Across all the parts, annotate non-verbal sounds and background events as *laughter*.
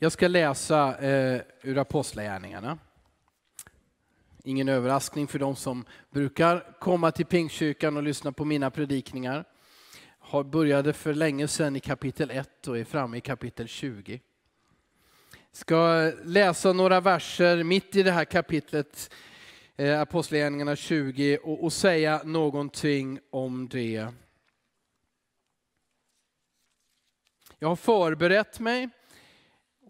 Jag ska läsa eh, ur Apostlagärningarna. Ingen överraskning för de som brukar komma till Pingstkyrkan och lyssna på mina predikningar. Har började för länge sedan i kapitel 1 och är framme i kapitel 20. Ska läsa några verser mitt i det här kapitlet, eh, Apostlagärningarna 20, och, och säga någonting om det. Jag har förberett mig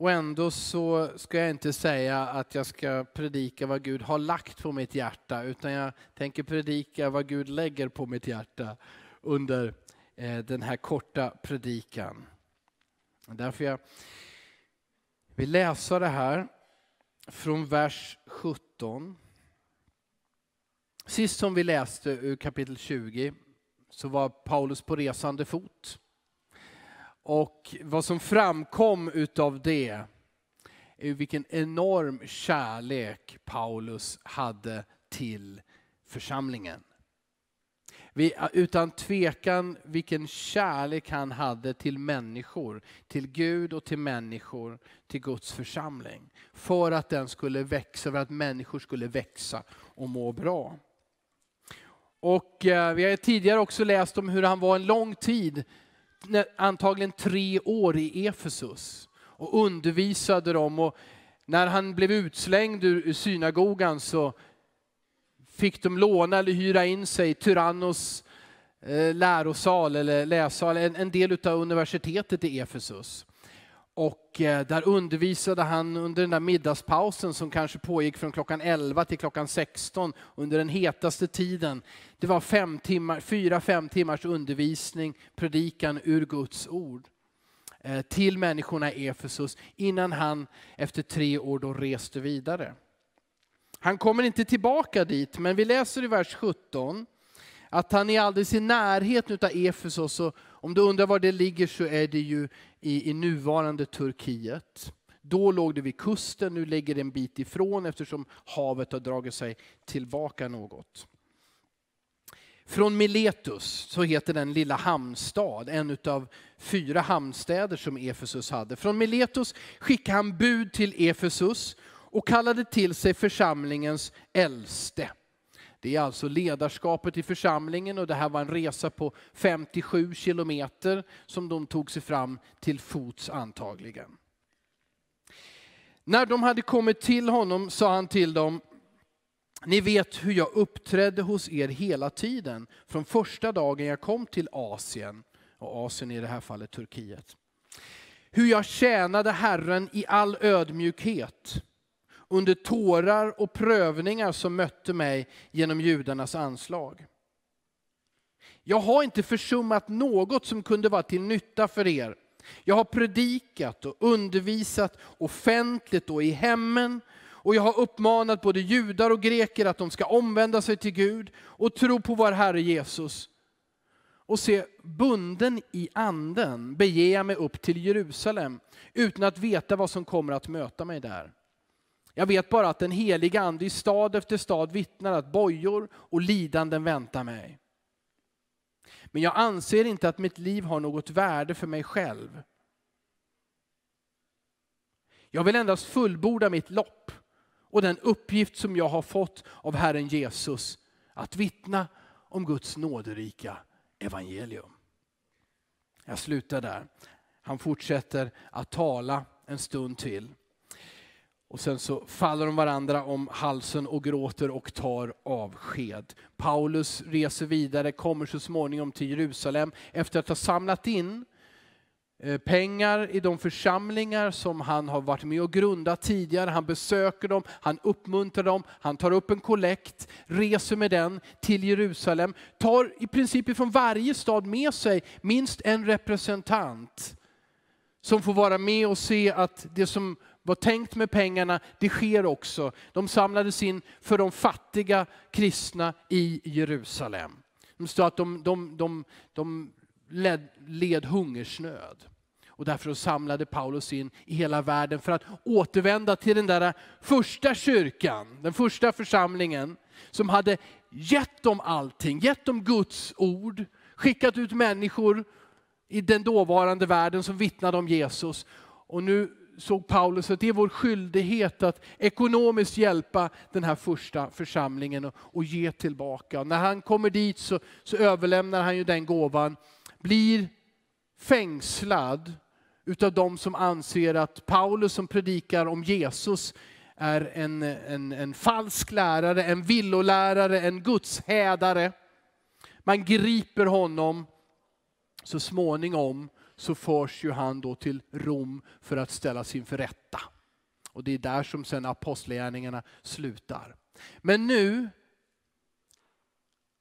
och ändå så ska jag inte säga att jag ska predika vad Gud har lagt på mitt hjärta, utan jag tänker predika vad Gud lägger på mitt hjärta under eh, den här korta predikan. Därför jag vill läsa det här från vers 17. Sist som vi läste ur kapitel 20 så var Paulus på resande fot. Och vad som framkom utav det är vilken enorm kärlek Paulus hade till församlingen. Vi, utan tvekan vilken kärlek han hade till människor, till Gud och till människor, till Guds församling. För att den skulle växa, för att människor skulle växa och må bra. Och eh, vi har tidigare också läst om hur han var en lång tid antagligen tre år i Efesus och undervisade dem. Och när han blev utslängd ur synagogan så fick de låna eller hyra in sig i Tyrannos eh, lärosal eller läsal, en, del av universitetet i Efesus. Och eh, där undervisade han under den där middagspausen som kanske pågick från klockan 11 till klockan 16 under den hetaste tiden. Det var fem timmar, fyra, fem timmars undervisning, predikan ur Guds ord eh, till människorna i Efesus innan han efter tre år då reste vidare. Han kommer inte tillbaka dit, men vi läser i vers 17 att han är alldeles i närheten av Efesos och om du undrar var det ligger så är det ju i, i nuvarande Turkiet. Då låg det vid kusten, nu ligger det en bit ifrån eftersom havet har dragit sig tillbaka något. Från Miletus, så heter den lilla hamnstad, en av fyra hamnstäder som Efesus hade. Från Miletus skickade han bud till Efesus och kallade till sig församlingens äldste. Det är alltså ledarskapet i församlingen och det här var en resa på 57 kilometer som de tog sig fram till fots antagligen. När de hade kommit till honom sa han till dem, ni vet hur jag uppträdde hos er hela tiden, från första dagen jag kom till Asien, och Asien i det här fallet Turkiet. Hur jag tjänade Herren i all ödmjukhet under tårar och prövningar som mötte mig genom judarnas anslag. Jag har inte försummat något som kunde vara till nytta för er. Jag har predikat och undervisat offentligt och i hemmen och jag har uppmanat både judar och greker att de ska omvända sig till Gud och tro på vår Herre Jesus. Och se, bunden i anden beger jag mig upp till Jerusalem utan att veta vad som kommer att möta mig där. Jag vet bara att den heliga Ande i stad efter stad vittnar att bojor och lidanden väntar mig. Men jag anser inte att mitt liv har något värde för mig själv. Jag vill endast fullborda mitt lopp och den uppgift som jag har fått av Herren Jesus, att vittna om Guds nåderika evangelium. Jag slutar där. Han fortsätter att tala en stund till. Och sen så faller de varandra om halsen och gråter och tar avsked. Paulus reser vidare, kommer så småningom till Jerusalem efter att ha samlat in eh, pengar i de församlingar som han har varit med och grundat tidigare. Han besöker dem, han uppmuntrar dem, han tar upp en kollekt, reser med den till Jerusalem. Tar i princip från varje stad med sig minst en representant som får vara med och se att det som var tänkt med pengarna, det sker också. De samlades in för de fattiga kristna i Jerusalem. Det står att de, de, de, de led, led hungersnöd. Och därför samlade Paulus in i hela världen för att återvända till den där första kyrkan, den första församlingen som hade gett dem allting, gett dem Guds ord, skickat ut människor i den dåvarande världen som vittnade om Jesus. Och nu såg Paulus att det är vår skyldighet att ekonomiskt hjälpa den här första församlingen och, och ge tillbaka. Och när han kommer dit så, så överlämnar han ju den gåvan, blir fängslad utav de som anser att Paulus som predikar om Jesus är en, en, en falsk lärare, en villolärare, en gudshädare. Man griper honom så småningom så förs ju han då till Rom för att ställas inför rätta. Och det är där som sen apostlagärningarna slutar. Men nu,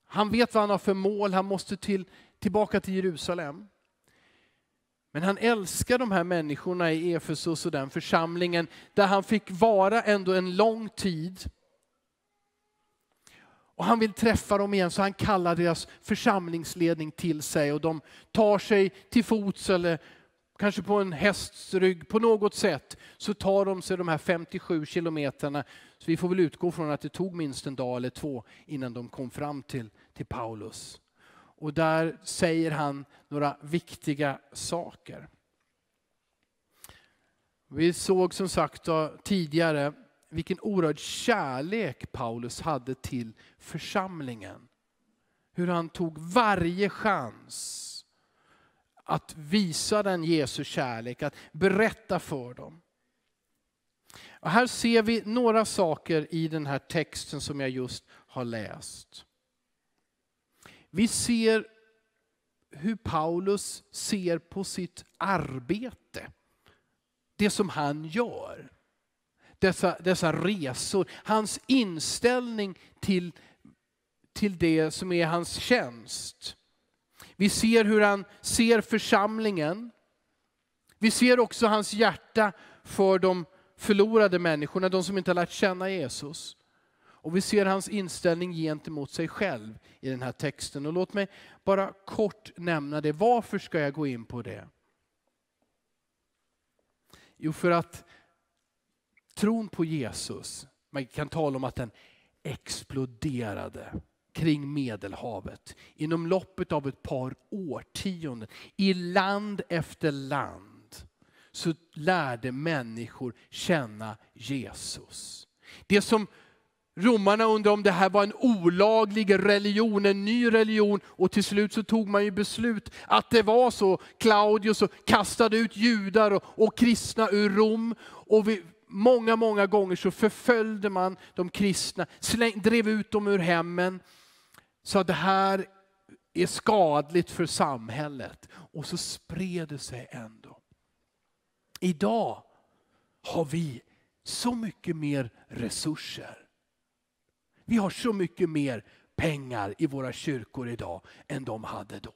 han vet vad han har för mål, han måste till, tillbaka till Jerusalem. Men han älskar de här människorna i Efesus och den församlingen där han fick vara ändå en lång tid. Och han vill träffa dem igen så han kallar deras församlingsledning till sig och de tar sig till fots eller kanske på en hästs rygg, på något sätt så tar de sig de här 57 kilometerna. Så vi får väl utgå från att det tog minst en dag eller två innan de kom fram till, till Paulus. Och där säger han några viktiga saker. Vi såg som sagt tidigare vilken oerhörd kärlek Paulus hade till församlingen. Hur han tog varje chans att visa den Jesu kärlek, att berätta för dem. Och här ser vi några saker i den här texten som jag just har läst. Vi ser hur Paulus ser på sitt arbete, det som han gör dessa, dessa resor, hans inställning till, till det som är hans tjänst. Vi ser hur han ser församlingen. Vi ser också hans hjärta för de förlorade människorna, de som inte har lärt känna Jesus. Och vi ser hans inställning gentemot sig själv i den här texten. Och låt mig bara kort nämna det. Varför ska jag gå in på det? Jo, för att Tron på Jesus, man kan tala om att den exploderade kring Medelhavet inom loppet av ett par årtionden. I land efter land så lärde människor känna Jesus. Det som romarna undrade om det här var en olaglig religion, en ny religion och till slut så tog man ju beslut att det var så. Claudius kastade ut judar och, och kristna ur Rom. Och vi, många, många gånger så förföljde man de kristna, släng, drev ut dem ur hemmen. Så det här är skadligt för samhället. Och så spred det sig ändå. Idag har vi så mycket mer resurser. Vi har så mycket mer pengar i våra kyrkor idag än de hade då.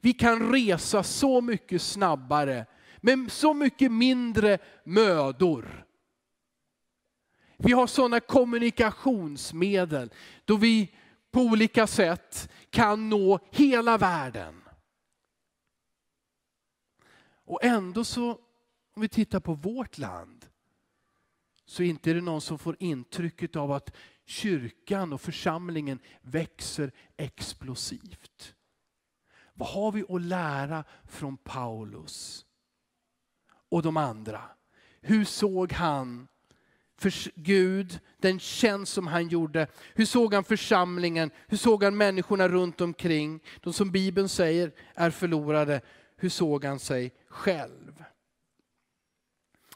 Vi kan resa så mycket snabbare med så mycket mindre mödor. Vi har sådana kommunikationsmedel då vi på olika sätt kan nå hela världen. Och ändå så, om vi tittar på vårt land, så inte är det någon som får intrycket av att kyrkan och församlingen växer explosivt. Vad har vi att lära från Paulus? och de andra. Hur såg han för Gud, den tjänst som han gjorde. Hur såg han församlingen? Hur såg han människorna runt omkring? De som Bibeln säger är förlorade. Hur såg han sig själv?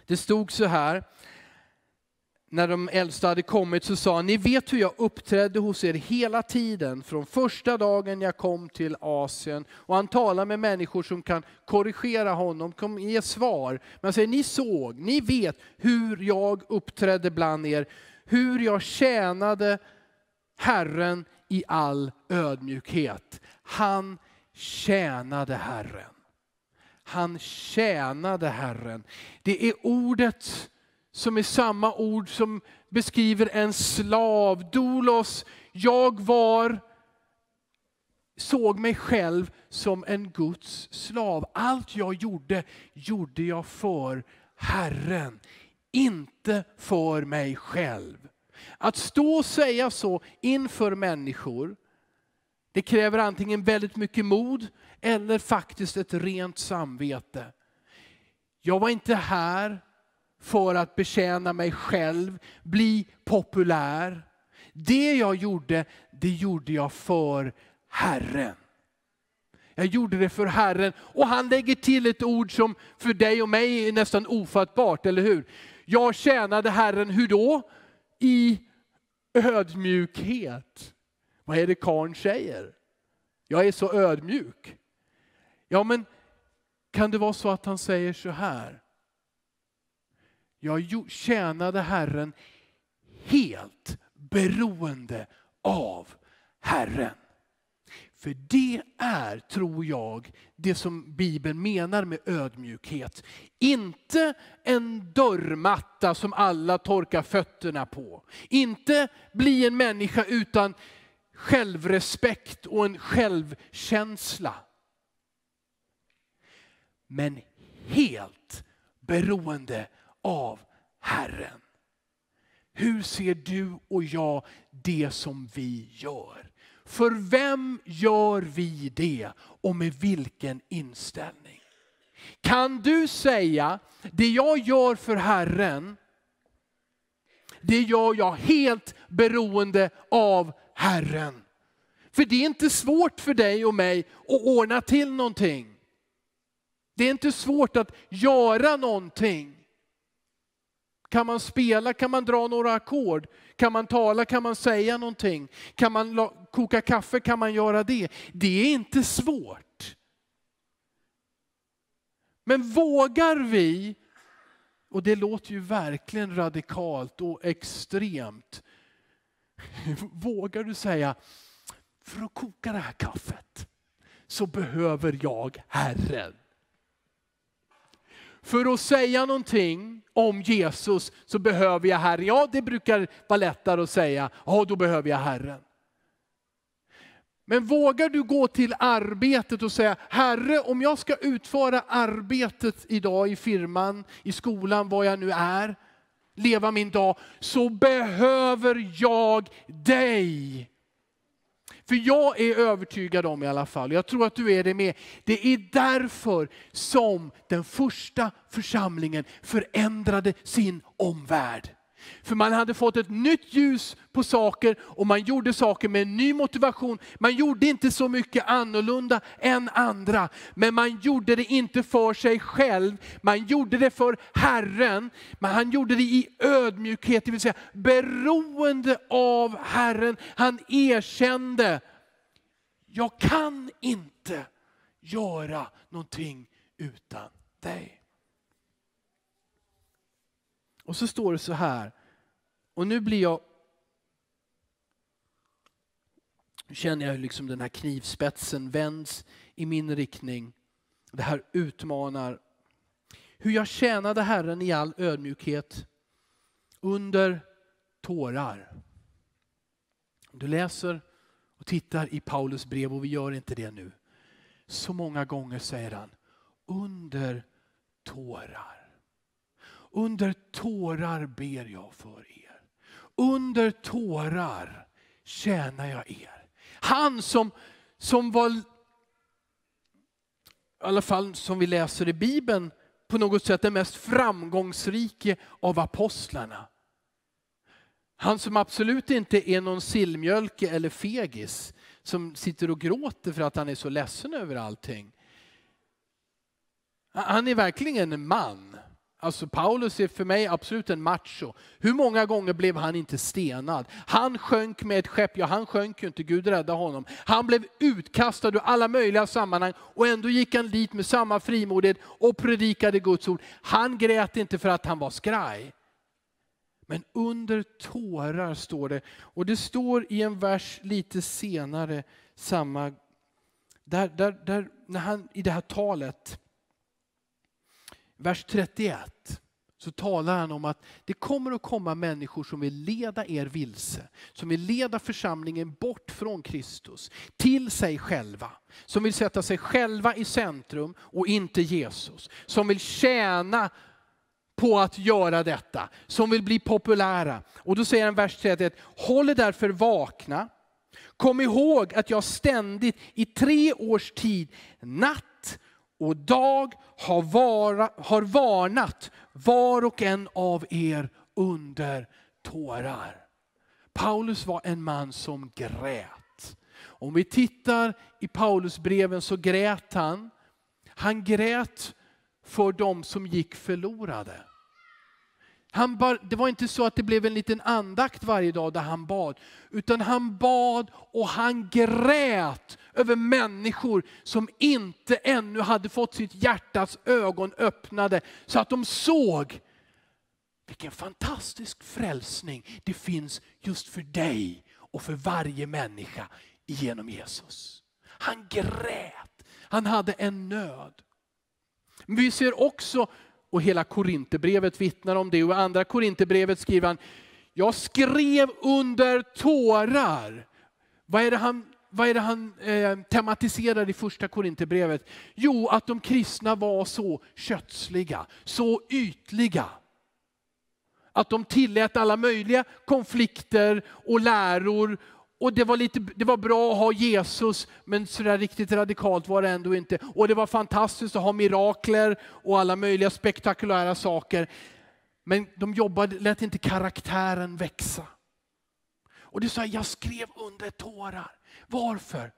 Det stod så här när de äldsta hade kommit så sa han, ni vet hur jag uppträdde hos er hela tiden från första dagen jag kom till Asien. Och han talar med människor som kan korrigera honom, kan ge svar. Men han säger, ni såg, ni vet hur jag uppträdde bland er, hur jag tjänade Herren i all ödmjukhet. Han tjänade Herren. Han tjänade Herren. Det är ordet som är samma ord som beskriver en slav. Dolos, jag var, såg mig själv som en Guds slav. Allt jag gjorde, gjorde jag för Herren, inte för mig själv. Att stå och säga så inför människor, det kräver antingen väldigt mycket mod eller faktiskt ett rent samvete. Jag var inte här för att betjäna mig själv, bli populär. Det jag gjorde, det gjorde jag för Herren. Jag gjorde det för Herren. Och han lägger till ett ord som för dig och mig är nästan ofattbart, eller hur? Jag tjänade Herren, hur då? I ödmjukhet. Vad är det karln säger? Jag är så ödmjuk. Ja men, kan det vara så att han säger så här? Jag tjänade Herren helt beroende av Herren. För det är, tror jag, det som Bibeln menar med ödmjukhet. Inte en dörrmatta som alla torkar fötterna på. Inte bli en människa utan självrespekt och en självkänsla. Men helt beroende av Herren. Hur ser du och jag det som vi gör? För vem gör vi det och med vilken inställning? Kan du säga, det jag gör för Herren, det gör jag helt beroende av Herren. För det är inte svårt för dig och mig att ordna till någonting. Det är inte svårt att göra någonting. Kan man spela? Kan man dra några ackord? Kan man tala? Kan man säga någonting? Kan man koka kaffe? Kan man göra det? Det är inte svårt. Men vågar vi, och det låter ju verkligen radikalt och extremt, *laughs* vågar du säga, för att koka det här kaffet så behöver jag Herren. För att säga någonting om Jesus så behöver jag Herren. Ja, det brukar vara lättare att säga, ja då behöver jag Herren. Men vågar du gå till arbetet och säga, Herre om jag ska utföra arbetet idag i firman, i skolan, var jag nu är, leva min dag, så behöver jag dig. För jag är övertygad om i alla fall, och jag tror att du är det med, det är därför som den första församlingen förändrade sin omvärld. För man hade fått ett nytt ljus på saker och man gjorde saker med en ny motivation. Man gjorde inte så mycket annorlunda än andra, men man gjorde det inte för sig själv. Man gjorde det för Herren, men han gjorde det i ödmjukhet, det vill säga beroende av Herren. Han erkände, jag kan inte göra någonting utan dig. Och så står det så här, och nu blir jag nu känner jag hur liksom den här knivspetsen vänds i min riktning. Det här utmanar hur jag tjänade Herren i all ödmjukhet under tårar. Du läser och tittar i Paulus brev, och vi gör inte det nu. Så många gånger säger han under tårar. Under tårar ber jag för er. Under tårar tjänar jag er. Han som, som var, i alla fall som vi läser i Bibeln, på något sätt den mest framgångsrike av apostlarna. Han som absolut inte är någon sillmjölke eller fegis som sitter och gråter för att han är så ledsen över allting. Han är verkligen en man Alltså Paulus är för mig absolut en macho. Hur många gånger blev han inte stenad? Han sjönk med ett skepp, ja han sjönk ju inte, Gud räddade honom. Han blev utkastad ur alla möjliga sammanhang och ändå gick han dit med samma frimodighet och predikade Guds ord. Han grät inte för att han var skraj. Men under tårar står det, och det står i en vers lite senare, samma, där, där, där när han i det här talet, vers 31 så talar han om att det kommer att komma människor som vill leda er vilse, som vill leda församlingen bort från Kristus, till sig själva. Som vill sätta sig själva i centrum och inte Jesus. Som vill tjäna på att göra detta, som vill bli populära. Och då säger han vers 31, håll er därför vakna. Kom ihåg att jag ständigt i tre års tid, natt och dag har, vara, har varnat var och en av er under tårar. Paulus var en man som grät. Om vi tittar i Paulusbreven så grät han. Han grät för de som gick förlorade. Han bar, det var inte så att det blev en liten andakt varje dag där han bad. Utan han bad och han grät över människor som inte ännu hade fått sitt hjärtas ögon öppnade så att de såg vilken fantastisk frälsning det finns just för dig och för varje människa genom Jesus. Han grät, han hade en nöd. Men vi ser också och hela Korinthierbrevet vittnar om det. Och i andra Korinthierbrevet skriver han, jag skrev under tårar. Vad är det han, vad är det han eh, tematiserar i första Korinthierbrevet? Jo, att de kristna var så kötsliga, så ytliga. Att de tillät alla möjliga konflikter och läror och det var, lite, det var bra att ha Jesus, men sådär riktigt radikalt var det ändå inte. Och det var fantastiskt att ha mirakler och alla möjliga spektakulära saker. Men de jobbade, lät inte karaktären växa. Och det sa jag skrev under tårar. Varför?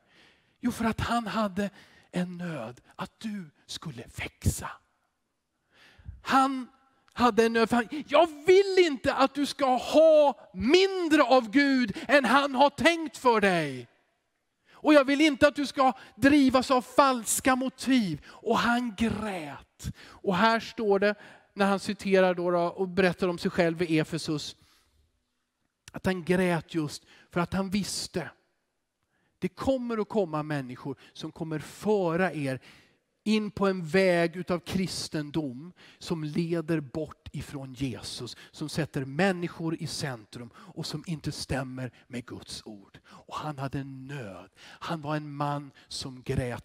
Jo, för att han hade en nöd, att du skulle växa. Han hade en nöd. Jag vill inte att du ska ha mindre av Gud än han har tänkt för dig. Och jag vill inte att du ska drivas av falska motiv. Och han grät. Och här står det, när han citerar då och berättar om sig själv i Efesus, att han grät just för att han visste. Det kommer att komma människor som kommer föra er in på en väg utav kristendom som leder bort ifrån Jesus, som sätter människor i centrum och som inte stämmer med Guds ord. Och han hade nöd. Han var en man som grät.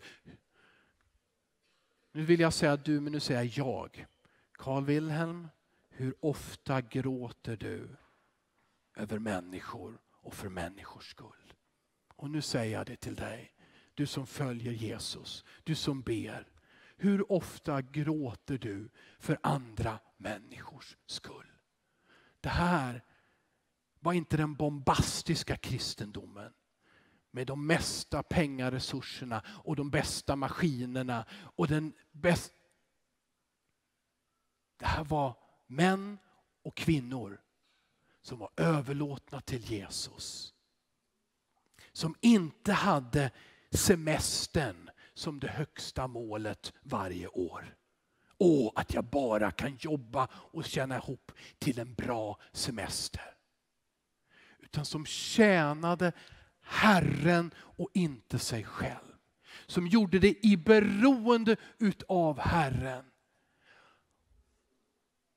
Nu vill jag säga du, men nu säger jag. jag. Carl Wilhelm, hur ofta gråter du över människor och för människors skull? Och nu säger jag det till dig, du som följer Jesus, du som ber. Hur ofta gråter du för andra människors skull? Det här var inte den bombastiska kristendomen med de mesta pengaresurserna och de bästa maskinerna och den bästa... Det här var män och kvinnor som var överlåtna till Jesus. Som inte hade semestern som det högsta målet varje år. Åh, att jag bara kan jobba och tjäna ihop till en bra semester. Utan som tjänade Herren och inte sig själv. Som gjorde det i beroende utav Herren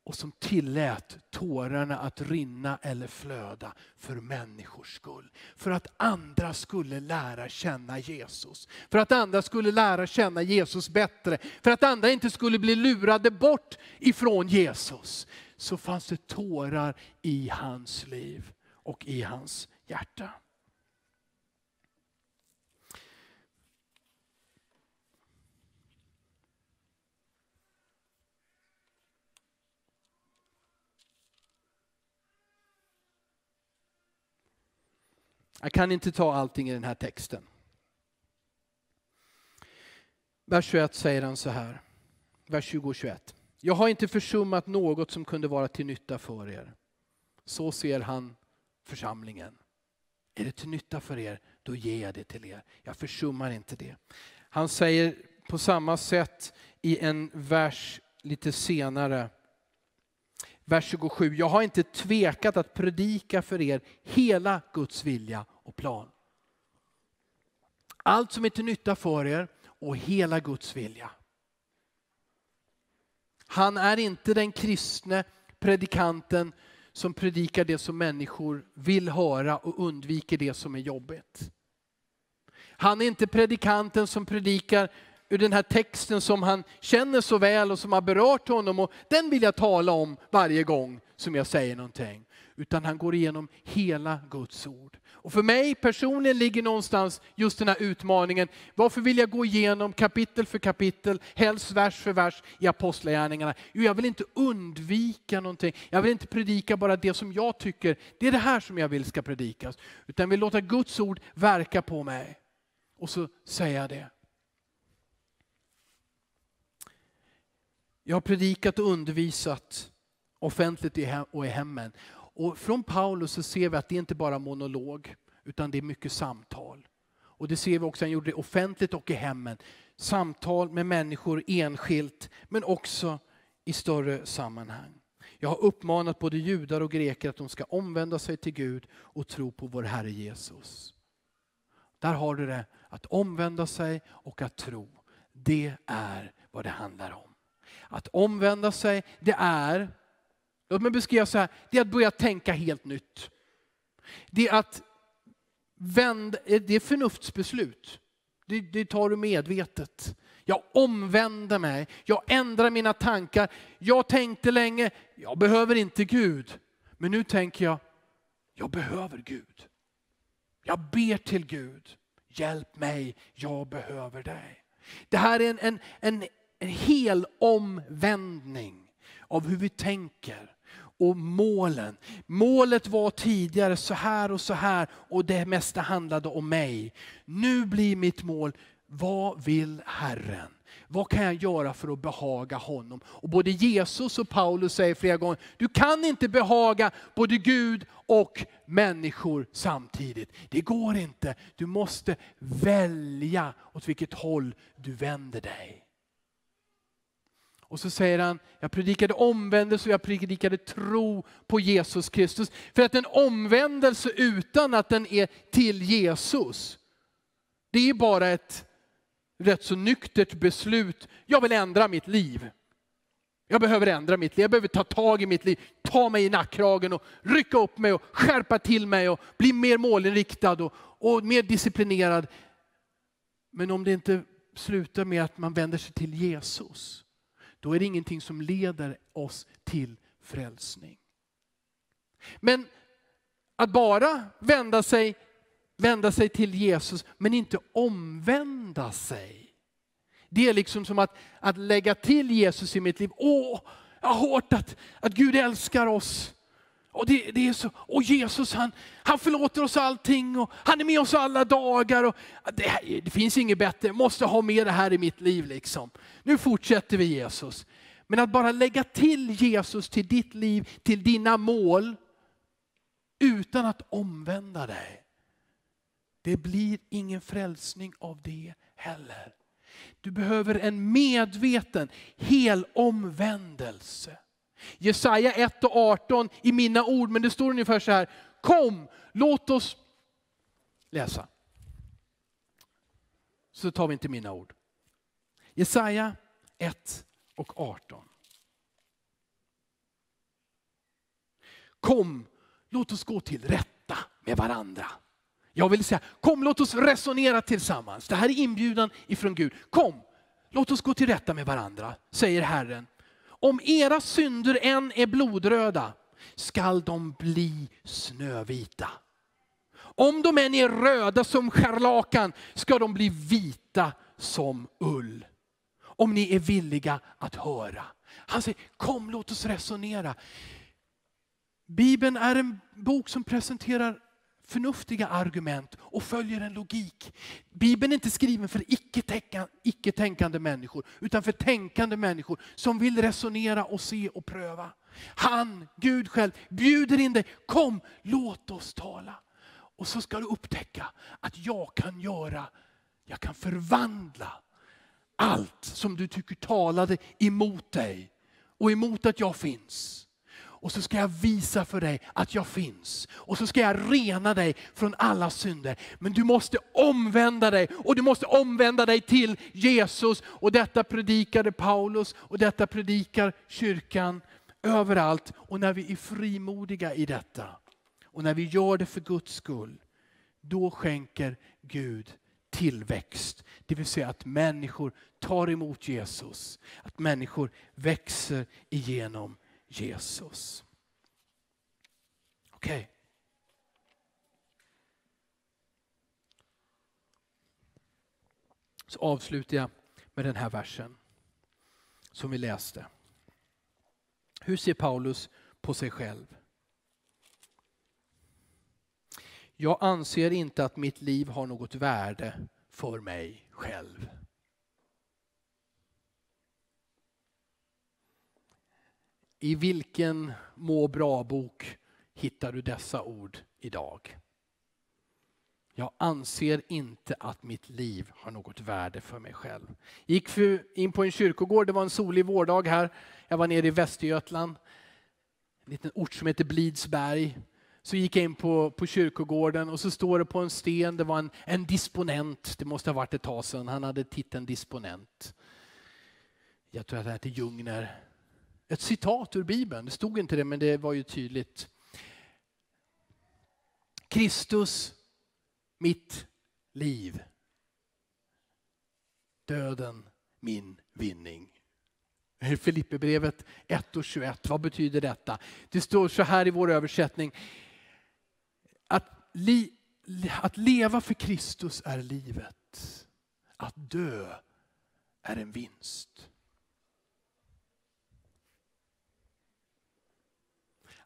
och som tillät tårarna att rinna eller flöda för människors skull. För att andra skulle lära känna Jesus. För att andra skulle lära känna Jesus bättre. För att andra inte skulle bli lurade bort ifrån Jesus. Så fanns det tårar i hans liv och i hans hjärta. Jag kan inte ta allting i den här texten. Vers 21 säger han så här, vers 20 och 21. Jag har inte försummat något som kunde vara till nytta för er. Så ser han församlingen. Är det till nytta för er, då ger jag det till er. Jag försummar inte det. Han säger på samma sätt i en vers lite senare vers 27. Jag har inte tvekat att predika för er hela Guds vilja och plan. Allt som är till nytta för er och hela Guds vilja. Han är inte den kristne predikanten som predikar det som människor vill höra och undviker det som är jobbigt. Han är inte predikanten som predikar ur den här texten som han känner så väl och som har berört honom. Och den vill jag tala om varje gång som jag säger någonting. Utan han går igenom hela Guds ord. Och för mig personligen ligger någonstans just den här utmaningen. Varför vill jag gå igenom kapitel för kapitel, helst vers för vers i Apostlagärningarna? Jo, jag vill inte undvika någonting. Jag vill inte predika bara det som jag tycker, det är det här som jag vill ska predikas. Utan jag vill låta Guds ord verka på mig. Och så säger jag det. Jag har predikat och undervisat offentligt och i hemmen. Och från Paulus så ser vi att det inte bara monolog, utan det är mycket samtal. Och det ser vi också, han gjorde det offentligt och i hemmen. Samtal med människor enskilt, men också i större sammanhang. Jag har uppmanat både judar och greker att de ska omvända sig till Gud och tro på vår Herre Jesus. Där har du det, att omvända sig och att tro. Det är vad det handlar om. Att omvända sig, det är, låt mig beskriva så här, det är att börja tänka helt nytt. Det är att vända, det är förnuftsbeslut. Det, det tar du medvetet. Jag omvänder mig, jag ändrar mina tankar. Jag tänkte länge, jag behöver inte Gud. Men nu tänker jag, jag behöver Gud. Jag ber till Gud, hjälp mig, jag behöver dig. Det här är en, en, en en hel omvändning av hur vi tänker och målen. Målet var tidigare så här och så här och det mesta handlade om mig. Nu blir mitt mål, vad vill Herren? Vad kan jag göra för att behaga honom? Och både Jesus och Paulus säger flera gånger, du kan inte behaga både Gud och människor samtidigt. Det går inte. Du måste välja åt vilket håll du vänder dig. Och så säger han, jag predikade omvändelse och jag predikade tro på Jesus Kristus. För att en omvändelse utan att den är till Jesus, det är bara ett rätt så nyktert beslut. Jag vill ändra mitt liv. Jag behöver ändra mitt liv, jag behöver ta tag i mitt liv, ta mig i nackkragen och rycka upp mig och skärpa till mig och bli mer målinriktad och, och mer disciplinerad. Men om det inte slutar med att man vänder sig till Jesus, då är det ingenting som leder oss till frälsning. Men att bara vända sig, vända sig till Jesus men inte omvända sig. Det är liksom som att, att lägga till Jesus i mitt liv. Åh, jag har hört att, att Gud älskar oss. Och, det, det, är så, och Jesus han, han förlåter oss allting och han är med oss alla dagar. Och det, det finns inget bättre, jag måste ha med det här i mitt liv. Liksom. Nu fortsätter vi Jesus. Men att bara lägga till Jesus till ditt liv, till dina mål, utan att omvända dig. Det blir ingen frälsning av det heller. Du behöver en medveten, hel omvändelse. Jesaja 1 och 18 i mina ord, men det står ungefär så här. Kom, låt oss läsa. Så tar vi inte mina ord. Jesaja 1 och 18. Kom, låt oss gå till rätta med varandra. Jag vill säga, kom låt oss resonera tillsammans. Det här är inbjudan ifrån Gud. Kom, låt oss gå till rätta med varandra, säger Herren. Om era synder än är blodröda skall de bli snövita. Om de än är röda som scharlakan ska de bli vita som ull. Om ni är villiga att höra. Han säger, kom låt oss resonera. Bibeln är en bok som presenterar förnuftiga argument och följer en logik. Bibeln är inte skriven för icke-tänkande människor, utan för tänkande människor som vill resonera och se och pröva. Han, Gud själv, bjuder in dig. Kom, låt oss tala. Och så ska du upptäcka att jag kan göra, jag kan förvandla allt som du tycker talade emot dig och emot att jag finns och så ska jag visa för dig att jag finns. Och så ska jag rena dig från alla synder. Men du måste omvända dig och du måste omvända dig till Jesus. Och detta predikade Paulus och detta predikar kyrkan överallt. Och när vi är frimodiga i detta och när vi gör det för Guds skull, då skänker Gud tillväxt. Det vill säga att människor tar emot Jesus, att människor växer igenom Jesus. Okej. Okay. Så avslutar jag med den här versen som vi läste. Hur ser Paulus på sig själv? Jag anser inte att mitt liv har något värde för mig själv. I vilken må bra-bok hittar du dessa ord idag? Jag anser inte att mitt liv har något värde för mig själv. gick in på en kyrkogård, det var en solig vårdag här. Jag var nere i Västergötland, en liten ort som heter Blidsberg. Så gick jag in på, på kyrkogården och så står det på en sten, det var en, en disponent, det måste ha varit ett tag sedan, han hade titeln disponent. Jag tror att det hette Ljungner ett citat ur Bibeln. Det stod inte det, men det var ju tydligt. Kristus, mitt liv. Döden, min vinning. Filipperbrevet 1 och 21, vad betyder detta? Det står så här i vår översättning. Att, li, att leva för Kristus är livet. Att dö är en vinst.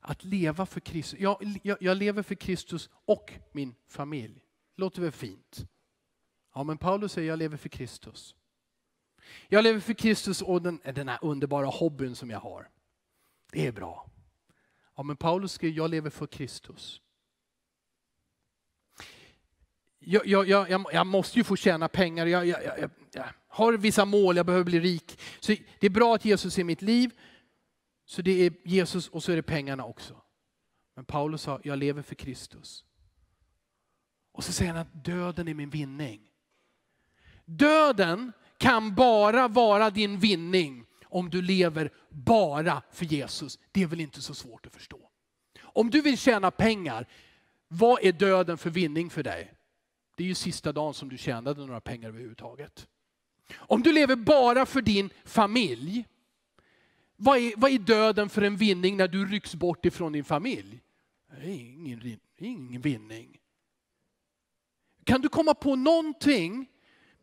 Att leva för Kristus. Jag, jag, jag lever för Kristus och min familj. Låter väl fint? Ja, men Paulus säger jag lever för Kristus. Jag lever för Kristus och den, den här underbara hobbyn som jag har. Det är bra. Ja, men Paulus skriver jag lever för Kristus. Jag, jag, jag, jag, måste ju få tjäna pengar, jag, har vissa mål, jag behöver bli rik. Så det är bra att Jesus är mitt liv, så det är Jesus och så är det pengarna också. Men Paulus sa, jag lever för Kristus. Och så säger han att döden är min vinning. Döden kan bara vara din vinning om du lever bara för Jesus. Det är väl inte så svårt att förstå. Om du vill tjäna pengar, vad är döden för vinning för dig? Det är ju sista dagen som du tjänade några pengar överhuvudtaget. Om du lever bara för din familj, vad är, vad är döden för en vinning när du rycks bort ifrån din familj? Det är ingen, ingen vinning. Kan du komma på någonting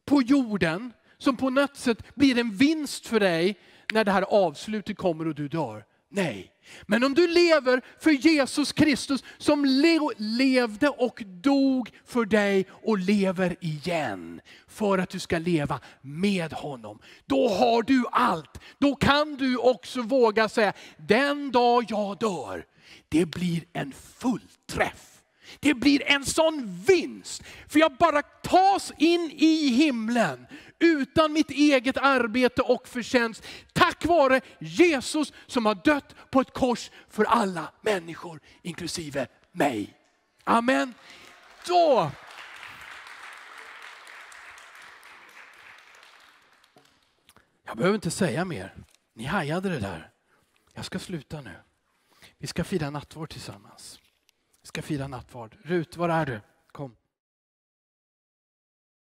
på jorden som på något sätt blir en vinst för dig när det här avslutet kommer och du dör? Nej. Men om du lever för Jesus Kristus som le levde och dog för dig och lever igen. För att du ska leva med honom. Då har du allt. Då kan du också våga säga, den dag jag dör, det blir en fullträff. Det blir en sån vinst. För jag bara tas in i himlen utan mitt eget arbete och förtjänst. Tack vare Jesus som har dött på ett kors för alla människor, inklusive mig. Amen. Då Jag behöver inte säga mer. Ni hajade det där. Jag ska sluta nu. Vi ska fira nattvard tillsammans. Vi ska fira nattvard. Rut, var är du?